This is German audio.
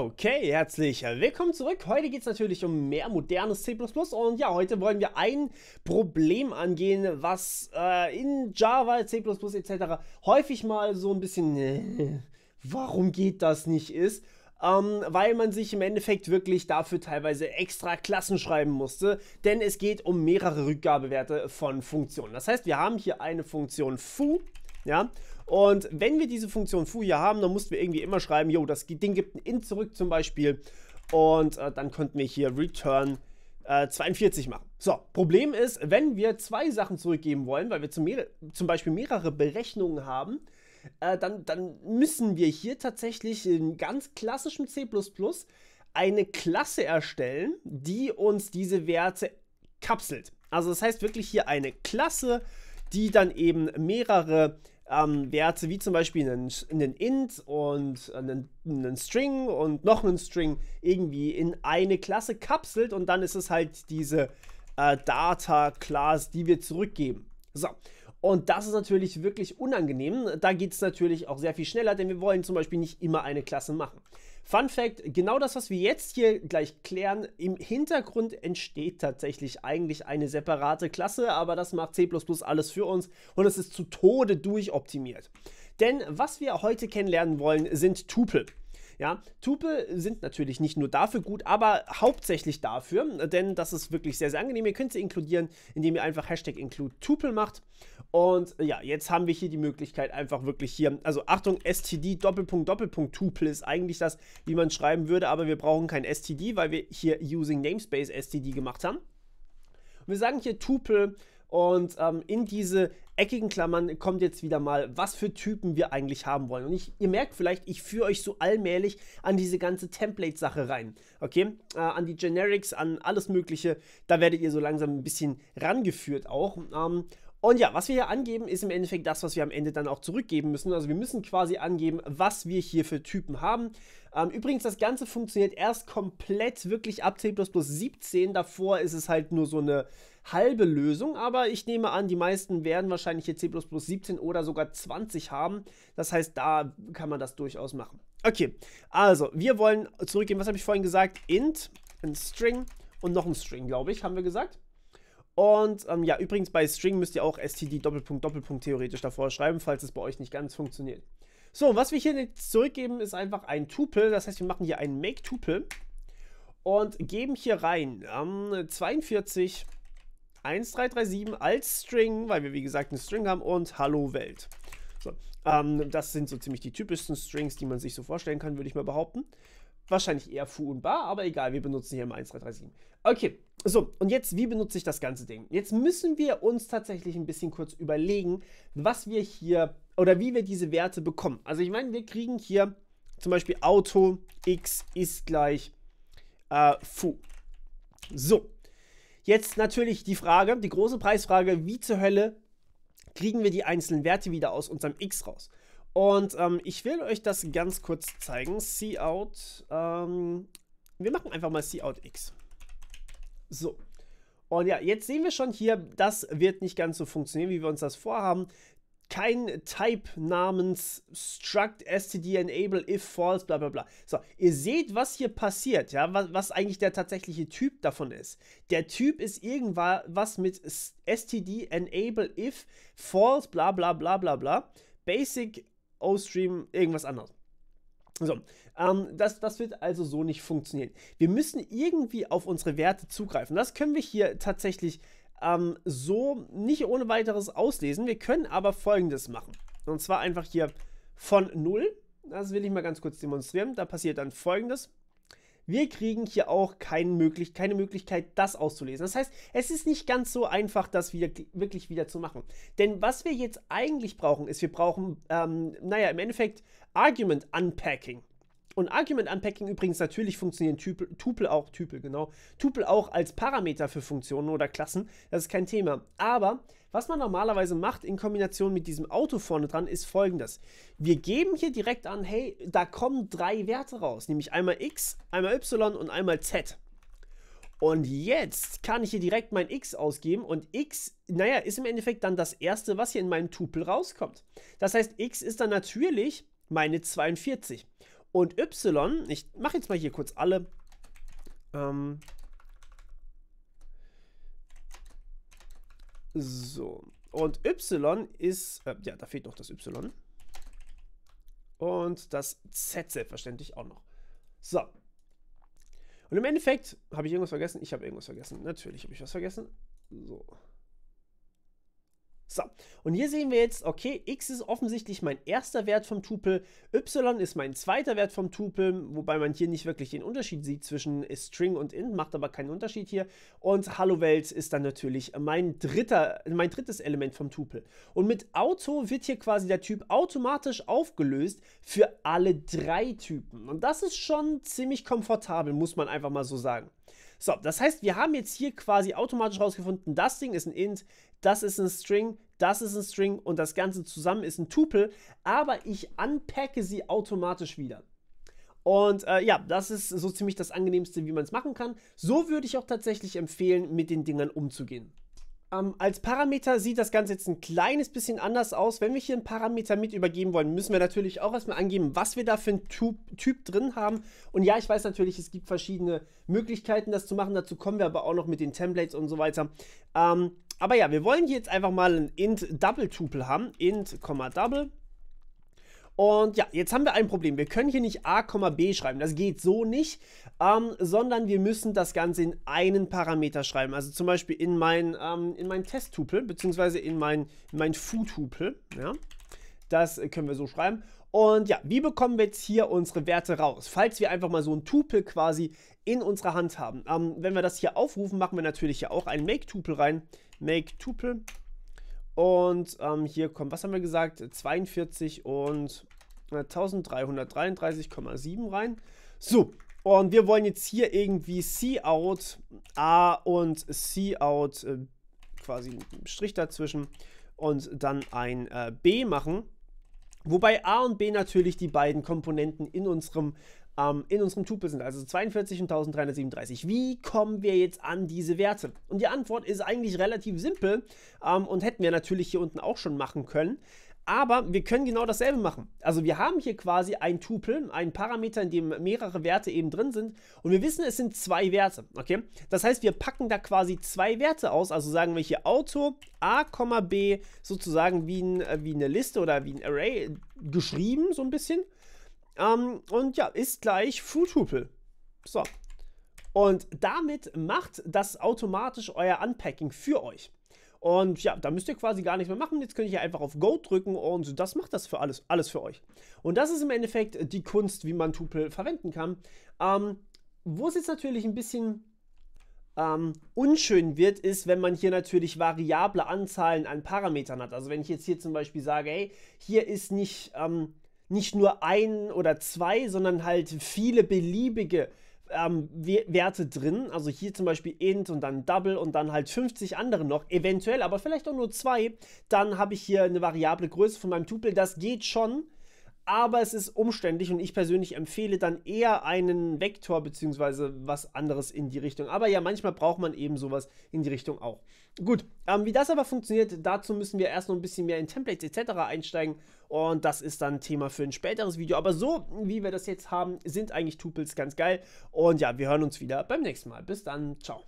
Okay, herzlich willkommen zurück. Heute geht es natürlich um mehr modernes C++ und ja, heute wollen wir ein Problem angehen, was äh, in Java, C++ etc. häufig mal so ein bisschen, äh, warum geht das nicht ist. Ähm, weil man sich im Endeffekt wirklich dafür teilweise extra Klassen schreiben musste, denn es geht um mehrere Rückgabewerte von Funktionen. Das heißt, wir haben hier eine Funktion foo, ja, und wenn wir diese Funktion foo hier haben, dann mussten wir irgendwie immer schreiben, jo, das Ding gibt ein int zurück zum Beispiel. Und äh, dann könnten wir hier return 42 äh, machen. So, Problem ist, wenn wir zwei Sachen zurückgeben wollen, weil wir zum, zum Beispiel mehrere Berechnungen haben, äh, dann, dann, müssen wir hier tatsächlich in ganz klassischem C eine Klasse erstellen, die uns diese Werte kapselt. Also das heißt wirklich hier eine Klasse, die dann eben mehrere ähm, Werte wie zum Beispiel einen, einen int und einen, einen String und noch einen String irgendwie in eine Klasse kapselt und dann ist es halt diese äh, Data-Class, die wir zurückgeben. So. Und das ist natürlich wirklich unangenehm. Da geht es natürlich auch sehr viel schneller, denn wir wollen zum Beispiel nicht immer eine Klasse machen. Fun Fact: Genau das, was wir jetzt hier gleich klären, im Hintergrund entsteht tatsächlich eigentlich eine separate Klasse, aber das macht C alles für uns und es ist zu Tode durchoptimiert. Denn was wir heute kennenlernen wollen, sind Tupel. Ja, Tupel sind natürlich nicht nur dafür gut, aber hauptsächlich dafür, denn das ist wirklich sehr, sehr angenehm. Ihr könnt sie inkludieren, indem ihr einfach Hashtag include Tupel macht. Und äh, ja, jetzt haben wir hier die Möglichkeit, einfach wirklich hier, also Achtung, std Doppelpunkt Doppelpunkt Tupel ist eigentlich das, wie man schreiben würde, aber wir brauchen kein std, weil wir hier using namespace std gemacht haben. Und wir sagen hier Tupel und ähm, in diese eckigen Klammern kommt jetzt wieder mal, was für Typen wir eigentlich haben wollen. Und ich, ihr merkt vielleicht, ich führe euch so allmählich an diese ganze Template-Sache rein. Okay? Äh, an die Generics, an alles Mögliche. Da werdet ihr so langsam ein bisschen rangeführt auch. Ähm, und ja, was wir hier angeben, ist im Endeffekt das, was wir am Ende dann auch zurückgeben müssen. Also wir müssen quasi angeben, was wir hier für Typen haben. Ähm, übrigens, das Ganze funktioniert erst komplett wirklich ab C++ 17. Davor ist es halt nur so eine halbe Lösung, aber ich nehme an, die meisten werden wahrscheinlich hier C++ 17 oder sogar 20 haben. Das heißt, da kann man das durchaus machen. Okay, also wir wollen zurückgehen. Was habe ich vorhin gesagt? Int, ein String und noch ein String, glaube ich, haben wir gesagt. Und ähm, ja, übrigens bei String müsst ihr auch std Doppelpunkt Doppelpunkt theoretisch davor schreiben, falls es bei euch nicht ganz funktioniert. So, was wir hier jetzt zurückgeben, ist einfach ein Tupel. Das heißt, wir machen hier einen Make-Tupel und geben hier rein ähm, 42 1337 als String, weil wir wie gesagt einen String haben und Hallo Welt. So, ähm, das sind so ziemlich die typischsten Strings, die man sich so vorstellen kann, würde ich mal behaupten. Wahrscheinlich eher Fu und Bar, aber egal, wir benutzen hier immer 1337. Okay, so, und jetzt, wie benutze ich das ganze Ding? Jetzt müssen wir uns tatsächlich ein bisschen kurz überlegen, was wir hier oder wie wir diese Werte bekommen. Also ich meine, wir kriegen hier zum Beispiel Auto x ist gleich äh, Fu. So, Jetzt natürlich die Frage, die große Preisfrage, wie zur Hölle kriegen wir die einzelnen Werte wieder aus unserem X raus? Und ähm, ich will euch das ganz kurz zeigen. Cout, ähm, wir machen einfach mal Cout X. So. Und ja, jetzt sehen wir schon hier, das wird nicht ganz so funktionieren, wie wir uns das vorhaben kein Type namens struct std enable if false, bla bla bla. So, ihr seht, was hier passiert, ja, was, was eigentlich der tatsächliche Typ davon ist. Der Typ ist irgendwas mit std enable if false, bla bla bla bla bla, basic O-Stream, irgendwas anderes. So, ähm, das, das wird also so nicht funktionieren. Wir müssen irgendwie auf unsere Werte zugreifen. Das können wir hier tatsächlich ähm, so nicht ohne weiteres auslesen. Wir können aber folgendes machen. Und zwar einfach hier von 0. Das will ich mal ganz kurz demonstrieren. Da passiert dann folgendes. Wir kriegen hier auch keine, möglich keine Möglichkeit, das auszulesen. Das heißt, es ist nicht ganz so einfach, das wieder, wirklich wieder zu machen. Denn was wir jetzt eigentlich brauchen, ist, wir brauchen, ähm, naja, im Endeffekt Argument Unpacking. Und Argument Unpacking übrigens natürlich funktionieren Tupel, Tupel auch, Tupel, genau, Tupel auch als Parameter für Funktionen oder Klassen, das ist kein Thema. Aber was man normalerweise macht in Kombination mit diesem Auto vorne dran, ist folgendes. Wir geben hier direkt an, hey, da kommen drei Werte raus, nämlich einmal x, einmal y und einmal z. Und jetzt kann ich hier direkt mein x ausgeben und x, naja, ist im Endeffekt dann das erste, was hier in meinem Tupel rauskommt. Das heißt, x ist dann natürlich meine 42. Und Y, ich mache jetzt mal hier kurz alle. Ähm, so. Und Y ist, äh, ja, da fehlt noch das Y. Und das Z selbstverständlich auch noch. So. Und im Endeffekt, habe ich irgendwas vergessen? Ich habe irgendwas vergessen. Natürlich habe ich was vergessen. So. So, und hier sehen wir jetzt, okay, x ist offensichtlich mein erster Wert vom Tupel, y ist mein zweiter Wert vom Tupel, wobei man hier nicht wirklich den Unterschied sieht zwischen String und Int, macht aber keinen Unterschied hier. Und Hallo Welt ist dann natürlich mein, dritter, mein drittes Element vom Tupel. Und mit Auto wird hier quasi der Typ automatisch aufgelöst für alle drei Typen. Und das ist schon ziemlich komfortabel, muss man einfach mal so sagen. So, das heißt, wir haben jetzt hier quasi automatisch rausgefunden, das Ding ist ein Int, das ist ein String, das ist ein String und das Ganze zusammen ist ein Tupel, aber ich unpacke sie automatisch wieder. Und äh, ja, das ist so ziemlich das angenehmste, wie man es machen kann. So würde ich auch tatsächlich empfehlen, mit den Dingern umzugehen. Ähm, als Parameter sieht das Ganze jetzt ein kleines bisschen anders aus. Wenn wir hier einen Parameter mit übergeben wollen, müssen wir natürlich auch erstmal angeben, was wir da für einen typ, typ, drin haben. Und ja, ich weiß natürlich, es gibt verschiedene Möglichkeiten, das zu machen. Dazu kommen wir aber auch noch mit den Templates und so weiter. Ähm, aber ja, wir wollen hier jetzt einfach mal ein int double tupel haben. int, double. Und ja, jetzt haben wir ein Problem. Wir können hier nicht a, b schreiben. Das geht so nicht, ähm, sondern wir müssen das Ganze in einen Parameter schreiben. Also zum Beispiel in meinen ähm, in mein Test-Tupel, beziehungsweise in mein, mein Foo-Tupel. Ja? Das können wir so schreiben. Und ja, wie bekommen wir jetzt hier unsere Werte raus? Falls wir einfach mal so ein Tupel quasi in unserer Hand haben. Ähm, wenn wir das hier aufrufen, machen wir natürlich hier auch ein Make-Tupel rein. Make-Tupel und ähm, hier kommt, was haben wir gesagt? 42 und 1333,7 äh, rein. So, und wir wollen jetzt hier irgendwie C-Out A und C-Out äh, quasi einen Strich dazwischen und dann ein äh, B machen. Wobei A und B natürlich die beiden Komponenten in unserem ähm, in unserem Tupel sind, also 42 und 1337. Wie kommen wir jetzt an diese Werte? Und die Antwort ist eigentlich relativ simpel ähm, und hätten wir natürlich hier unten auch schon machen können. Aber wir können genau dasselbe machen. Also wir haben hier quasi ein Tupel, einen Parameter, in dem mehrere Werte eben drin sind. Und wir wissen, es sind zwei Werte, okay? Das heißt, wir packen da quasi zwei Werte aus. Also sagen wir hier Auto A, B sozusagen wie, ein, äh, wie eine Liste oder wie ein Array geschrieben so ein bisschen. Ähm, und ja, ist gleich Fruitupel. So. Und damit macht das automatisch euer Unpacking für euch. Und ja, da müsst ihr quasi gar nichts mehr machen. Jetzt könnt ihr einfach auf Go drücken und das macht das für alles, alles für euch. Und das ist im Endeffekt die Kunst, wie man Tupel verwenden kann. Ähm, Wo es jetzt natürlich ein bisschen ähm, unschön wird, ist, wenn man hier natürlich variable Anzahlen an Parametern hat. Also wenn ich jetzt hier zum Beispiel sage, hey, hier ist nicht... Ähm, nicht nur ein oder zwei, sondern halt viele beliebige ähm, Werte drin. Also hier zum Beispiel int und dann double und dann halt 50 andere noch, eventuell, aber vielleicht auch nur zwei. Dann habe ich hier eine variable Größe von meinem Tupel. Das geht schon aber es ist umständlich und ich persönlich empfehle dann eher einen Vektor bzw. was anderes in die Richtung. Aber ja, manchmal braucht man eben sowas in die Richtung auch. Gut, ähm, wie das aber funktioniert, dazu müssen wir erst noch ein bisschen mehr in Templates etc. einsteigen und das ist dann Thema für ein späteres Video. Aber so, wie wir das jetzt haben, sind eigentlich Tupels ganz geil und ja, wir hören uns wieder beim nächsten Mal. Bis dann, ciao.